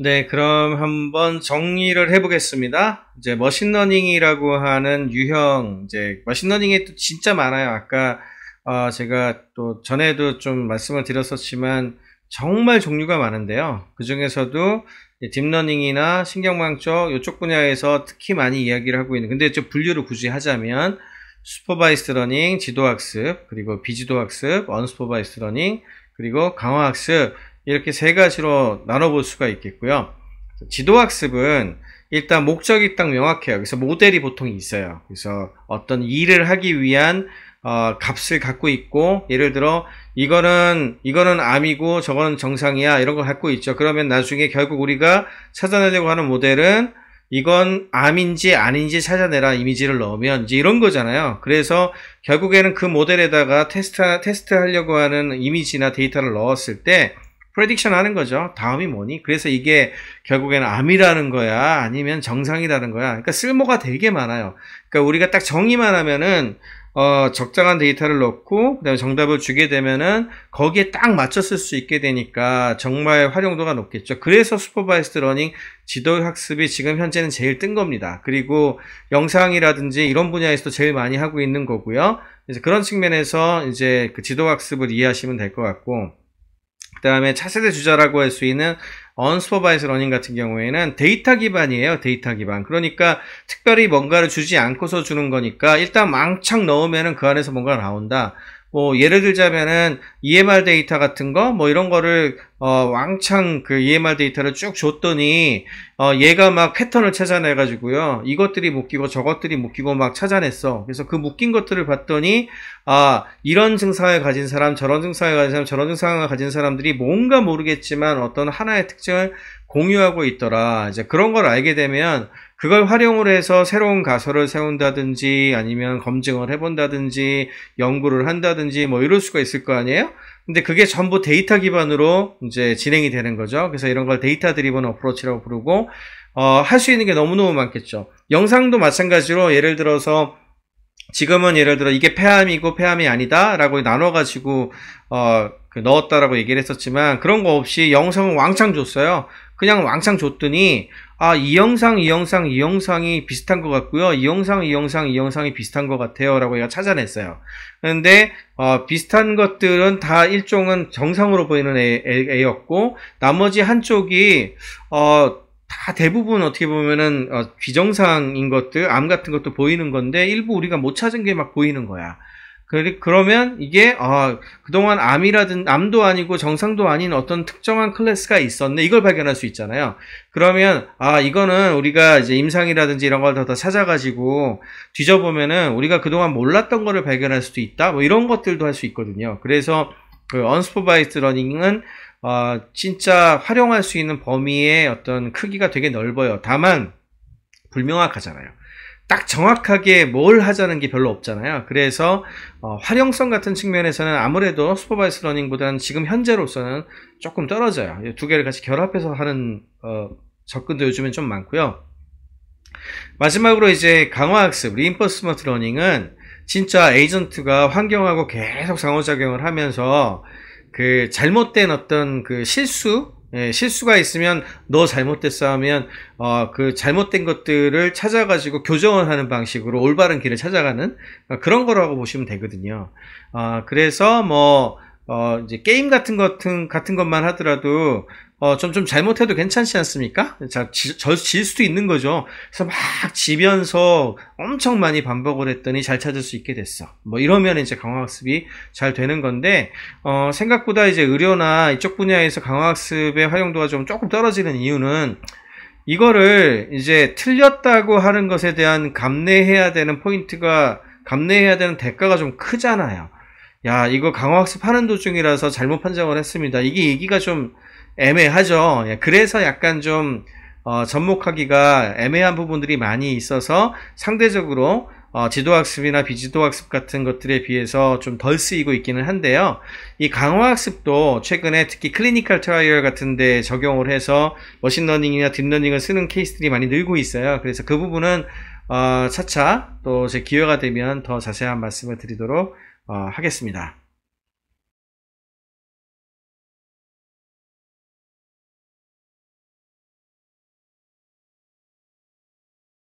네, 그럼 한번 정리를 해보겠습니다. 이제 머신러닝이라고 하는 유형, 이제 머신러닝이 또 진짜 많아요. 아까 어, 제가 또 전에도 좀 말씀을 드렸었지만 정말 종류가 많은데요. 그 중에서도 딥러닝이나 신경망 쪽 이쪽 분야에서 특히 많이 이야기를 하고 있는. 근데 좀 분류를 굳이 하자면 슈퍼바이스 러닝, 지도학습, 그리고 비지도학습, 언슈퍼바이스 러닝, 그리고 강화학습 이렇게 세 가지로 나눠볼 수가 있겠고요. 지도학습은 일단 목적이 딱 명확해요. 그래서 모델이 보통 있어요. 그래서 어떤 일을 하기 위한 어, 값을 갖고 있고 예를 들어 이거는 이거는 암이고 저거는 정상이야 이런 걸 갖고 있죠. 그러면 나중에 결국 우리가 찾아내려고 하는 모델은 이건 암인지 아닌지 찾아내라 이미지를 넣으면 이제 이런 거잖아요. 그래서 결국에는 그 모델에다가 테스트 테스트하려고 하는 이미지나 데이터를 넣었을 때 프레딕션 하는 거죠. 다음이 뭐니? 그래서 이게 결국에는 암이라는 거야, 아니면 정상이라는 거야. 그러니까 쓸모가 되게 많아요. 그러니까 우리가 딱 정의만 하면은 어, 적당한 데이터를 넣고 그다음에 정답을 주게 되면은 거기에 딱 맞췄을 수 있게 되니까 정말 활용도가 높겠죠. 그래서 슈퍼바이스드 러닝 지도 학습이 지금 현재는 제일 뜬 겁니다. 그리고 영상이라든지 이런 분야에서도 제일 많이 하고 있는 거고요. 그래서 그런 측면에서 이제 그 지도 학습을 이해하시면 될 것 같고 그 다음에 차세대 주자라고 할 수 있는 언스퍼바이스 러닝 같은 경우에는 데이터 기반이에요. 데이터 기반. 그러니까 특별히 뭔가를 주지 않고서 주는 거니까 일단 망창 넣으면그 안에서 뭔가 나온다. 뭐 예를 들자면은 EMR 데이터 같은 거 뭐 이런 거를 어 왕창 그 EMR 데이터를 쭉 줬더니 어 얘가 막 패턴을 찾아내 가지고요 이것들이 묶이고 저것들이 묶이고 막 찾아냈어 그래서 그 묶인 것들을 봤더니 아 이런 증상을 가진 사람 저런 증상을 가진 사람 저런 증상을 가진 사람들이 뭔가 모르겠지만 어떤 하나의 특징을 공유하고 있더라 이제 그런 걸 알게 되면 그걸 활용을 해서 새로운 가설을 세운다든지 아니면 검증을 해본다든지 연구를 한다든지 뭐 이럴 수가 있을 거 아니에요? 근데 그게 전부 데이터 기반으로 이제 진행이 되는 거죠. 그래서 이런 걸 데이터 드리븐 어프로치라고 부르고 어, 할 수 있는 게 너무너무 많겠죠. 영상도 마찬가지로 예를 들어서 지금은 예를 들어 이게 폐암이고 폐암이 아니다라고 나눠가지고 어, 그 넣었다라고 얘기를 했었지만 그런 거 없이 영상은 왕창 줬어요. 그냥 왕창 줬더니 아, 이 영상, 이 영상, 이 영상이 비슷한 것 같고요. 이 영상, 이 영상, 이 영상이 비슷한 것 같아요. 라고 얘가 찾아냈어요. 근데 어, 비슷한 것들은 다 일종은 정상으로 보이는 애, 애 였고 나머지 한쪽이 어, 다 대부분 어떻게 보면은 어, 비정상인 것들, 암 같은 것도 보이는 건데 일부 우리가 못 찾은 게 막 보이는 거야. 그리, 그러면 이게 아, 그동안 암이라든 암도 아니고 정상도 아닌 어떤 특정한 클래스가 있었네 이걸 발견할 수 있잖아요. 그러면 아 이거는 우리가 이제 임상이라든지 이런 걸다 찾아가지고 뒤져보면은 우리가 그동안 몰랐던 거를 발견할 수도 있다. 뭐 이런 것들도 할 수 있거든요. 그래서 그언스퍼바이스 러닝은 어, 진짜 활용할 수 있는 범위의 어떤 크기가 되게 넓어요. 다만 불명확하잖아요. 딱 정확하게 뭘 하자는 게 별로 없잖아요. 그래서 어, 활용성 같은 측면에서는 아무래도 슈퍼바이스 러닝보다는 지금 현재로서는 조금 떨어져요. 두 개를 같이 결합해서 하는 어, 접근도 요즘엔 좀 많고요. 마지막으로 이제 강화학습, 리인퍼스먼트 러닝은 진짜 에이전트가 환경하고 계속 상호작용을 하면서 그 잘못된 어떤 그 실수 예, 실수가 있으면 너 잘못됐어 하면 어, 그 잘못된 것들을 찾아가지고 교정을 하는 방식으로 올바른 길을 찾아가는 그런 거라고 보시면 되거든요. 어, 그래서 뭐 어, 이제 게임 같은 같은 같은 것만 하더라도 어, 좀, 좀 잘못해도 괜찮지 않습니까? 자, 지, 저, 질 수도 있는 거죠. 그래서 막 지면서 엄청 많이 반복을 했더니 잘 찾을 수 있게 됐어. 뭐 이러면 이제 강화학습이 잘 되는 건데, 어, 생각보다 이제 의료나 이쪽 분야에서 강화학습의 활용도가 좀 조금 떨어지는 이유는 이거를 이제 틀렸다고 하는 것에 대한 감내해야 되는 포인트가, 감내해야 되는 대가가 좀 크잖아요. 야, 이거 강화학습 하는 도중이라서 잘못 판정을 했습니다. 이게 얘기가 좀 애매하죠. 예, 그래서 약간 좀 어, 접목하기가 애매한 부분들이 많이 있어서 상대적으로 어, 지도학습이나 비지도학습 같은 것들에 비해서 좀 덜 쓰이고 있기는 한데요. 이 강화학습도 최근에 특히 클리니컬 트라이얼 같은 데 적용을 해서 머신러닝이나 딥러닝을 쓰는 케이스들이 많이 늘고 있어요. 그래서 그 부분은 어, 차차 또 제 기회가 되면 더 자세한 말씀을 드리도록 어, 하겠습니다.